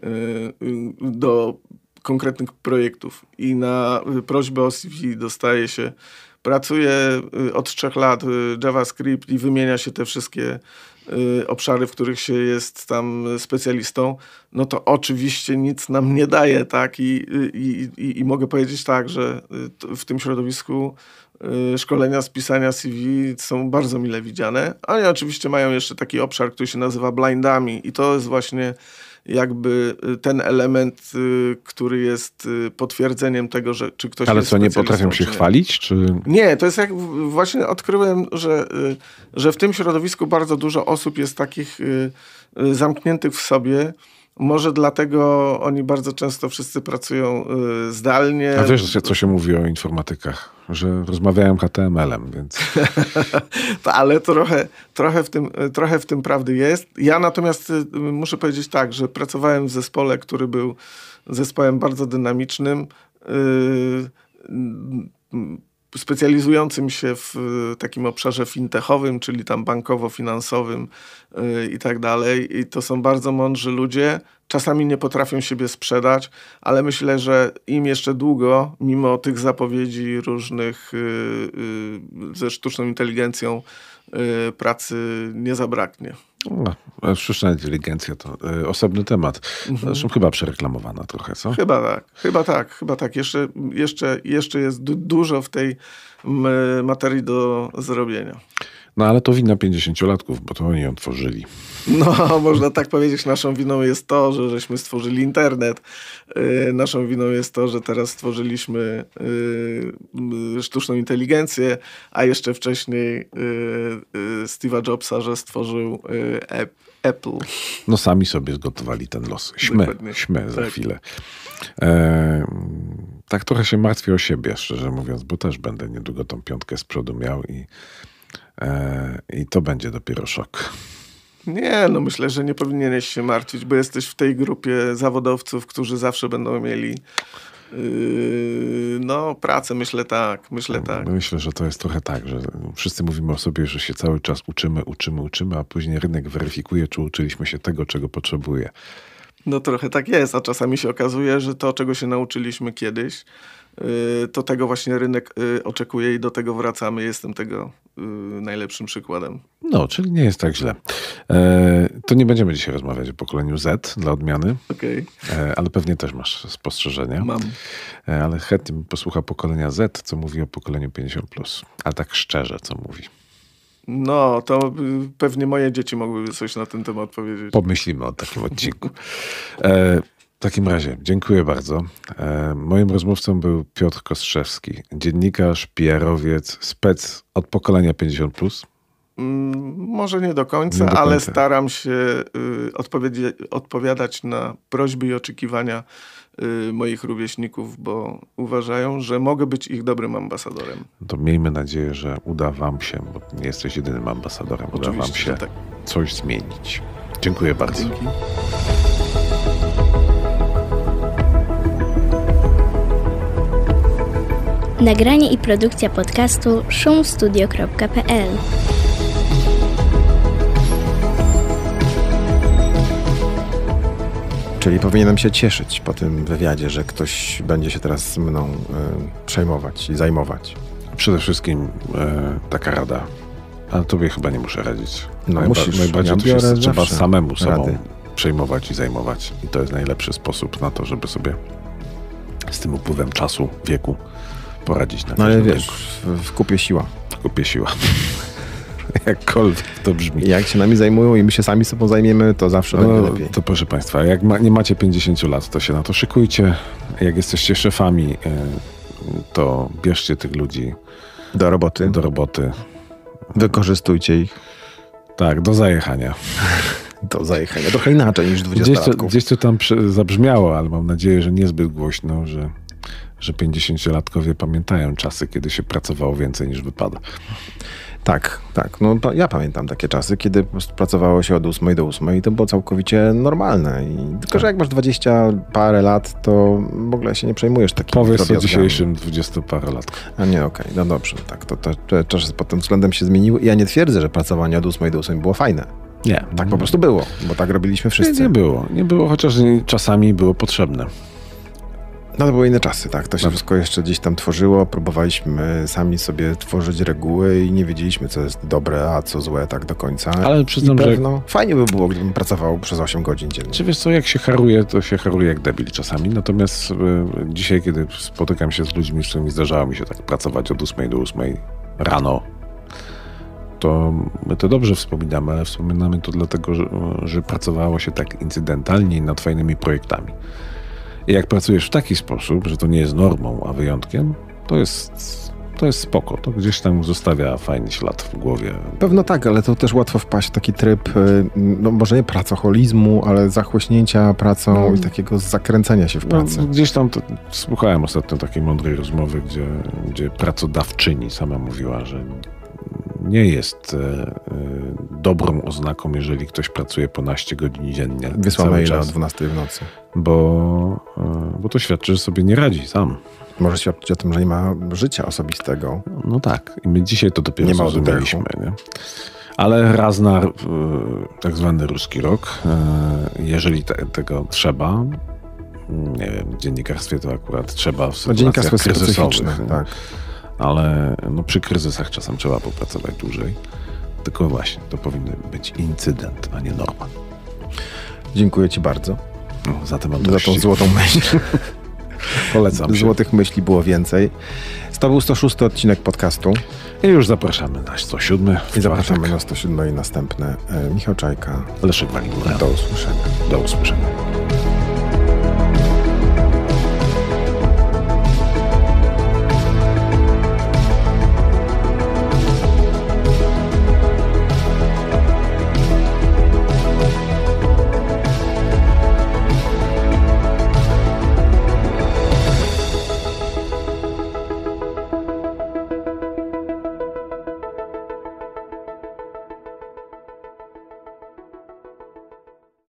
do konkretnych projektów i na prośbę o CV dostaje się pracuje y, od trzech lat y, JavaScript i wymienia się te wszystkie y, obszary, w których się jest tam specjalistą, no to oczywiście nic nam nie daje, tak? I, i, i, i mogę powiedzieć tak, że w tym środowisku szkolenia z pisania CV są bardzo mile widziane, Oni oczywiście mają jeszcze taki obszar, który się nazywa blindami i to jest właśnie jakby y, ten element, y, który jest y, potwierdzeniem tego, że czy ktoś Ale co, nie potrafią się czy chwalić? Czy... Nie, to jest jak właśnie odkryłem, że, że w tym środowisku bardzo dużo osób jest takich zamkniętych w sobie, może dlatego oni bardzo często wszyscy pracują y, zdalnie. A wiesz, co się mówi o informatykach? Że rozmawiają HTML-em, więc... to, ale trochę, trochę, w tym, y, trochę w tym prawdy jest. Ja natomiast y, muszę powiedzieć tak, że pracowałem w zespole, który był zespołem bardzo dynamicznym specjalizującym się w y, takim obszarze fintechowym, czyli tam bankowo-finansowym y, i tak dalej. I to są bardzo mądrzy ludzie. Czasami nie potrafią siebie sprzedać, ale myślę, że im jeszcze długo, mimo tych zapowiedzi różnych y, ze sztuczną inteligencją, pracy nie zabraknie. No, e, sztuczna inteligencja to y, osobny temat. Mhm. Zresztą chyba przereklamowana trochę, co? Chyba tak, chyba tak, chyba tak. Jeszcze, jeszcze, jeszcze jest du dużo w tej materii do zrobienia. No ale to wina 50-latków, bo to oni ją tworzyli. No, można tak powiedzieć. Naszą winą jest to, że żeśmy stworzyli internet. Y, naszą winą jest to, że teraz stworzyliśmy y, sztuczną inteligencję, a jeszcze wcześniej y, Steve'a Jobsa, że stworzył Apple. No sami sobie zgotowali ten los. Śmę, śmę za tak. chwilę. E, tak trochę się martwię o siebie, szczerze mówiąc, bo też będę niedługo tą piątkę z przodu miał i, e, i to będzie dopiero szok. Nie, no myślę, że nie powinieneś się martwić, bo jesteś w tej grupie zawodowców, którzy zawsze będą mieli yy, no, pracę, myślę tak, myślę no, tak. Myślę, że to jest trochę tak, że no, wszyscy mówimy o sobie, że się cały czas uczymy, uczymy, uczymy, a później rynek weryfikuje, czy uczyliśmy się tego, czego potrzebuje. No trochę tak jest, a czasami się okazuje, że to, czego się nauczyliśmy kiedyś, y, to tego właśnie rynek y, oczekuje i do tego wracamy. Jestem tego y, najlepszym przykładem. No, czyli nie jest tak źle. E, to nie będziemy dzisiaj rozmawiać o pokoleniu Z dla odmiany, okay. E, ale pewnie też masz spostrzeżenia. Mam. E, ale chętnie posłucha pokolenia Z, co mówi o pokoleniu 50+. Plus. A tak szczerze, co mówi. No, to pewnie moje dzieci mogłyby coś na ten temat powiedzieć. Pomyślimy o takim odcinku. E, w takim razie, dziękuję bardzo. E, moim rozmówcą był Piotr Kostrzewski, dziennikarz, PR-owiec, spec od pokolenia 50+. Plus. Mm, może nie do końca, nie do końca. ale staram się y, odpowiadać na prośby i oczekiwania Y, moich rówieśników, bo uważają, że mogę być ich dobrym ambasadorem. To miejmy nadzieję, że uda Wam się, bo nie jesteś jedynym ambasadorem, Oczywiście, uda Wam się tak. coś zmienić. Dziękuję bardzo. Dzięki. Nagranie i produkcja podcastu szumstudio.pl Czyli powinienem się cieszyć po tym wywiadzie, że ktoś będzie się teraz mną y, przejmować i zajmować. Przede wszystkim e, taka rada. A tobie chyba nie muszę radzić. No, Najba musisz, najbardziej ja to się trzeba samemu sobą rady. przejmować i zajmować. I to jest najlepszy sposób na to, żeby sobie z tym upływem czasu, wieku poradzić na No ale wiesz, w, w kupie siła. W kupie siła. Jakkolwiek to brzmi. Jak się nami zajmują i my się sami sobą zajmiemy, to zawsze no, będzie lepiej. To proszę Państwa, jak ma, nie macie 50 lat, to się na to szykujcie. Jak jesteście szefami, e, to bierzcie tych ludzi. Do roboty. Do roboty. Wykorzystujcie ich. Tak, do zajechania. do zajechania. Trochę inaczej niż 20 gdzieś to, gdzieś to tam zabrzmiało, ale mam nadzieję, że niezbyt głośno, że, że 50-latkowie pamiętają czasy, kiedy się pracowało więcej niż wypada. Tak, tak. No ja pamiętam takie czasy, kiedy pracowało się od 8 do 8 i to było całkowicie normalne. I tylko, tak. że jak masz 20 parę lat, to w ogóle się nie przejmujesz takim. Powiedz o dzisiejszym 20 parę lat. A nie, okej, okay. no dobrze. No tak, to, to, to czasy pod tym względem się zmieniły. Ja nie twierdzę, że pracowanie od 8 do 8 było fajne. Nie. Tak po prostu było, bo tak robiliśmy wszyscy. Nie, nie było. Nie było, chociaż czasami było potrzebne. No to były inne czasy, tak. To się no. wszystko jeszcze gdzieś tam tworzyło. Próbowaliśmy sami sobie tworzyć reguły i nie wiedzieliśmy, co jest dobre, a co złe tak do końca. Ale przyznam, że... fajnie by było, gdybym pracował przez 8 godzin dziennie. Czy wiesz co, jak się haruje, to się haruje jak debil czasami. Natomiast e, dzisiaj, kiedy spotykam się z ludźmi, z którymi zdarzało mi się tak pracować od 8 do 8 rano, to my to dobrze wspominamy, ale wspominamy to dlatego, że, że pracowało się tak incydentalnie nad fajnymi projektami. I jak pracujesz w taki sposób, że to nie jest normą, a wyjątkiem, to jest to jest spoko. To gdzieś tam zostawia fajny ślad w głowie. Pewno tak, ale to też łatwo wpaść w taki tryb, y, no może nie pracoholizmu, ale zachłośnięcia pracą no, i takiego zakręcenia się w no, pracy. No, gdzieś tam to, słuchałem ostatnio takiej mądrej rozmowy, gdzie, gdzie pracodawczyni sama mówiła, że nie jest e, e, dobrą oznaką, jeżeli ktoś pracuje ponaście godzin dziennie. Wysłał maila o 12 w nocy. Bo, e, bo to świadczy, że sobie nie radzi sam. Może świadczyć o tym, że nie ma życia osobistego. No tak. I my dzisiaj to dopiero nie zrozumieliśmy. Nie? Ale raz na tak zwany ruski rok, jeżeli te, tego trzeba, mm, nie wiem, w dziennikarstwie to akurat trzeba w sytuacjach no, dziennikarstwo kryzysowych. Tak ale no, przy kryzysach czasem trzeba popracować dłużej. Tylko właśnie, to powinien być incydent, a nie norma. Dziękuję Ci bardzo. No, za, za tą złotą myśl. Polecam. Się. Złotych myśli było więcej. To był 106 odcinek podcastu. I już zapraszamy na 107. I zapraszamy na 107 i następne. Michał Czajka. Leszek Waligura. Do usłyszenia. Do usłyszenia.